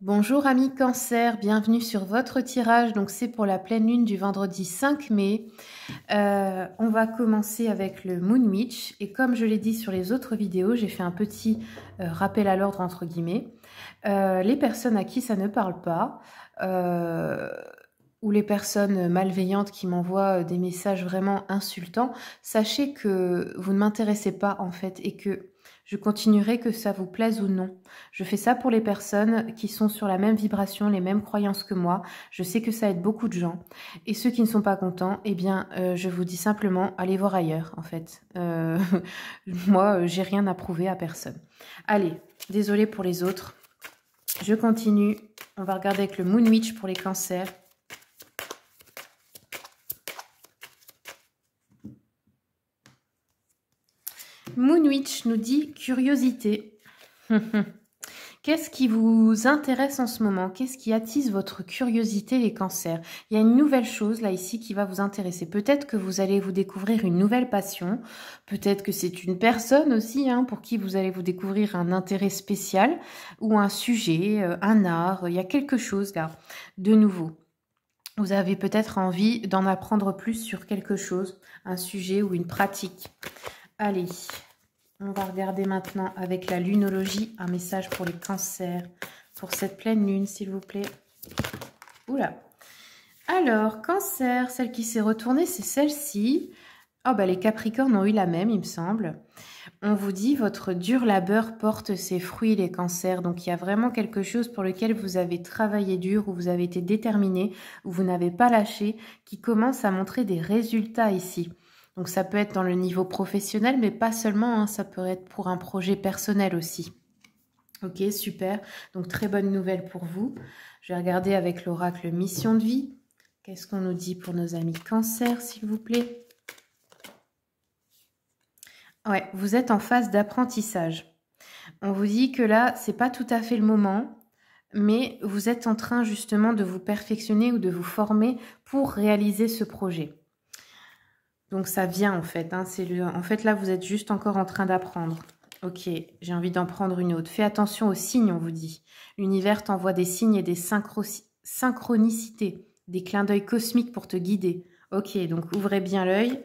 Bonjour amis cancer, bienvenue sur votre tirage. Donc c'est pour la pleine lune du vendredi 5 mai. Euh, on va commencer avec le Moon Mitch. Et comme je l'ai dit sur les autres vidéos, j'ai fait un petit euh, rappel à l'ordre entre guillemets. Euh, les personnes à qui ça ne parle pas, ou les personnes malveillantes qui m'envoient des messages vraiment insultants, sachez que vous ne m'intéressez pas en fait et que je continuerai que ça vous plaise ou non. Je fais ça pour les personnes qui sont sur la même vibration, les mêmes croyances que moi. Je sais que ça aide beaucoup de gens. Et ceux qui ne sont pas contents, eh bien, euh, je vous dis simplement, allez voir ailleurs, en fait. Euh, moi, euh, j'ai rien à prouver à personne. Allez, désolé pour les autres. Je continue. On va regarder avec le Moon Witch pour les cancers. Moonwitch nous dit curiosité. Qu'est-ce qui vous intéresse en ce moment Qu'est-ce qui attise votre curiosité, les cancers Il y a une nouvelle chose là ici qui va vous intéresser. Peut-être que vous allez vous découvrir une nouvelle passion. Peut-être que c'est une personne aussi hein, pour qui vous allez vous découvrir un intérêt spécial ou un sujet, euh, un art. Il y a quelque chose là de nouveau. Vous avez peut-être envie d'en apprendre plus sur quelque chose, un sujet ou une pratique. Allez, on va regarder maintenant avec la lunologie un message pour les cancers, pour cette pleine lune, s'il vous plaît. Oula Alors, cancer, celle qui s'est retournée, c'est celle-ci. Oh, bah les capricornes ont eu la même, il me semble. On vous dit, votre dur labeur porte ses fruits, les cancers. Donc, il y a vraiment quelque chose pour lequel vous avez travaillé dur, ou vous avez été déterminé, ou vous n'avez pas lâché, qui commence à montrer des résultats ici. Donc ça peut être dans le niveau professionnel, mais pas seulement, hein, ça peut être pour un projet personnel aussi. Ok, super. Donc très bonne nouvelle pour vous. Je vais regarder avec l'oracle mission de vie. Qu'est-ce qu'on nous dit pour nos amis cancer, s'il vous plaît Ouais, vous êtes en phase d'apprentissage. On vous dit que là, ce n'est pas tout à fait le moment, mais vous êtes en train justement de vous perfectionner ou de vous former pour réaliser ce projet. Donc ça vient en fait. Hein, En fait là vous êtes juste encore en train d'apprendre. Ok, j'ai envie d'en prendre une autre. Fais attention aux signes, on vous dit. L'univers t'envoie des signes et des synchronicités, des clins d'œil cosmiques pour te guider. Ok, donc ouvrez bien l'œil.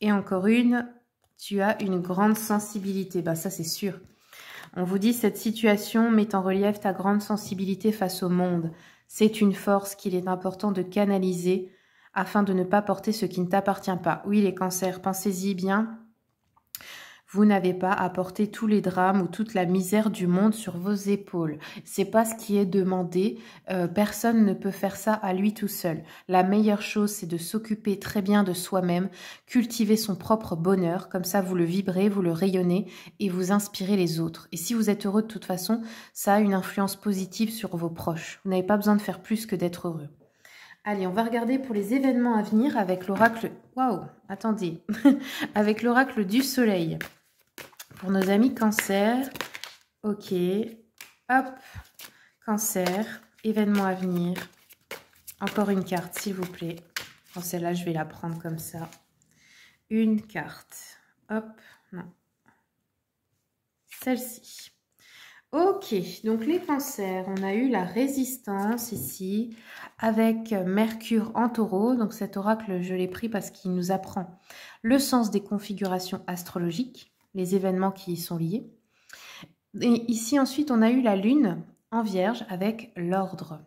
Et encore une, tu as une grande sensibilité. Bah ça c'est sûr. On vous dit cette situation met en relief ta grande sensibilité face au monde. C'est une force qu'il est important de canaliser afin de ne pas porter ce qui ne t'appartient pas. Oui, les cancers, pensez-y bien. Vous n'avez pas à porter tous les drames ou toute la misère du monde sur vos épaules. C'est pas ce qui est demandé. Euh, personne ne peut faire ça à lui tout seul. La meilleure chose, c'est de s'occuper très bien de soi-même, cultiver son propre bonheur. Comme ça, vous le vibrez, vous le rayonnez et vous inspirez les autres. Et si vous êtes heureux de toute façon, ça a une influence positive sur vos proches. Vous n'avez pas besoin de faire plus que d'être heureux. Allez, on va regarder pour les événements à venir avec l'oracle. Waouh, attendez. avec l'oracle du soleil. Pour nos amis cancer. Ok. Hop. Cancer. Événements à venir. Encore une carte, s'il vous plaît. Bon, oh, celle-là, je vais la prendre comme ça. Une carte. Hop. Non. Celle-ci. Ok, donc les cancers, on a eu la résistance ici avec Mercure en taureau. Donc cet oracle, je l'ai pris parce qu'il nous apprend le sens des configurations astrologiques, les événements qui y sont liés. Et ici ensuite, on a eu la lune en vierge avec l'ordre.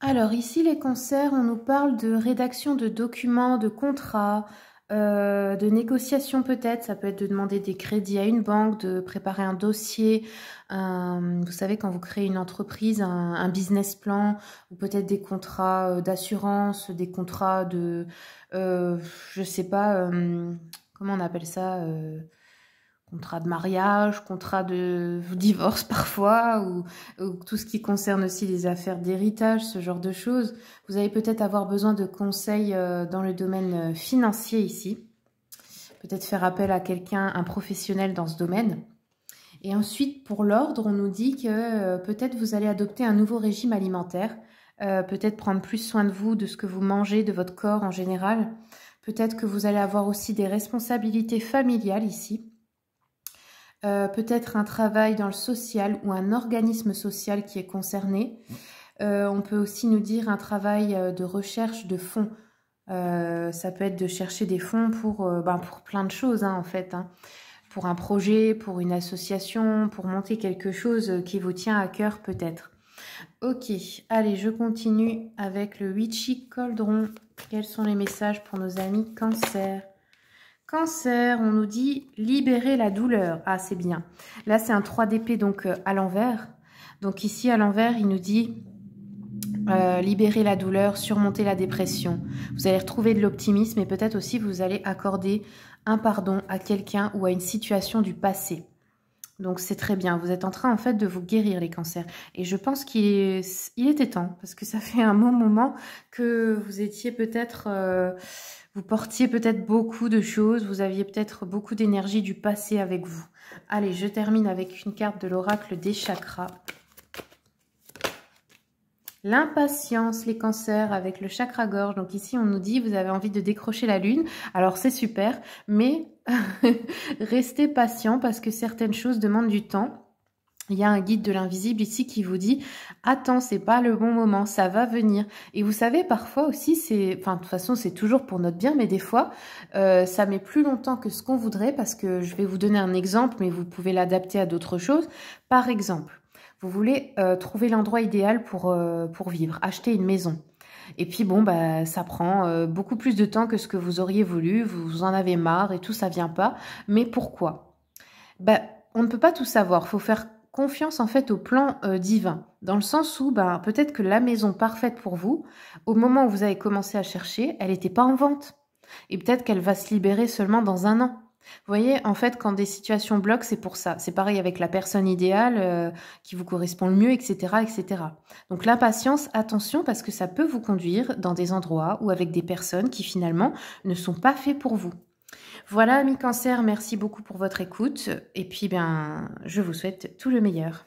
Alors ici, les cancers, on nous parle de rédaction de documents, de contrats, euh, de négociation peut-être, ça peut être de demander des crédits à une banque, de préparer un dossier. vous savez, quand vous créez une entreprise, un, business plan, ou peut-être des contrats euh, d'assurance, des contrats de, euh, je sais pas, comment on appelle ça contrat de mariage, contrat de divorce parfois, ou, tout ce qui concerne aussi les affaires d'héritage, ce genre de choses. Vous allez peut-être avoir besoin de conseils euh, dans le domaine euh, financier ici. Peut-être faire appel à quelqu'un, un professionnel dans ce domaine. Et ensuite, pour l'ordre, on nous dit que euh, peut-être vous allez adopter un nouveau régime alimentaire, peut-être prendre plus soin de vous, de ce que vous mangez, de votre corps en général. Peut-être que vous allez avoir aussi des responsabilités familiales ici euh, peut-être un travail dans le social ou un organisme social qui est concerné. Euh, on peut aussi nous dire un travail euh, de recherche de fonds. ça peut être de chercher des fonds pour, ben, plein de choses hein, en fait. Hein. Pour un projet, pour une association, pour monter quelque chose qui vous tient à cœur peut-être. Ok, allez, je continue avec le Witchy Coldron. Quels sont les messages pour nos amis cancer Cancer, on nous dit libérer la douleur. Ah, c'est bien. Là, c'est un 3DP, donc euh, à l'envers. Donc ici, à l'envers, il nous dit euh, libérer la douleur, surmonter la dépression. Vous allez retrouver de l'optimisme et peut-être aussi vous allez accorder un pardon à quelqu'un ou à une situation du passé. Donc c'est très bien, vous êtes en train en fait de vous guérir les cancers. Et je pense qu'il était temps, parce que ça fait un bon moment que vous étiez peut-être... Euh, vous portiez peut-être beaucoup de choses, vous aviez peut-être beaucoup d'énergie du passé avec vous. Allez, je termine avec une carte de l'oracle des chakras. L'impatience, les cancers avec le chakra gorge. Donc ici, on nous dit, vous avez envie de décrocher la lune. Alors c'est super, mais restez patient parce que certaines choses demandent du temps. Il y a un guide de l'invisible ici qui vous dit attends, c'est pas le bon moment, ça va venir. Et vous savez, parfois aussi, c'est, enfin de toute façon, c'est toujours pour notre bien, mais des fois, euh, ça met plus longtemps que ce qu'on voudrait parce que je vais vous donner un exemple, mais vous pouvez l'adapter à d'autres choses. Par exemple, vous voulez euh, trouver l'endroit idéal pour, euh, pour vivre, acheter une maison. Et puis bon, bah, ça prend euh, beaucoup plus de temps que ce que vous auriez voulu, vous en avez marre et tout, ça vient pas. Mais pourquoi bah, On ne peut pas tout savoir, faut faire confiance en fait au plan divin, dans le sens où bah, peut-être que la maison parfaite pour vous, au moment où vous avez commencé à chercher, elle n'était pas en vente. Et peut-être qu'elle va se libérer seulement dans un an. Vous voyez, en fait, quand des situations bloquent, c'est pour ça. C'est pareil avec la personne idéale euh, qui vous correspond le mieux, etc., etc. Donc l'impatience, attention, parce que ça peut vous conduire dans des endroits ou avec des personnes qui finalement ne sont pas faits pour vous. Voilà, amis cancer, merci beaucoup pour votre écoute. Et puis, ben, je vous souhaite tout le meilleur.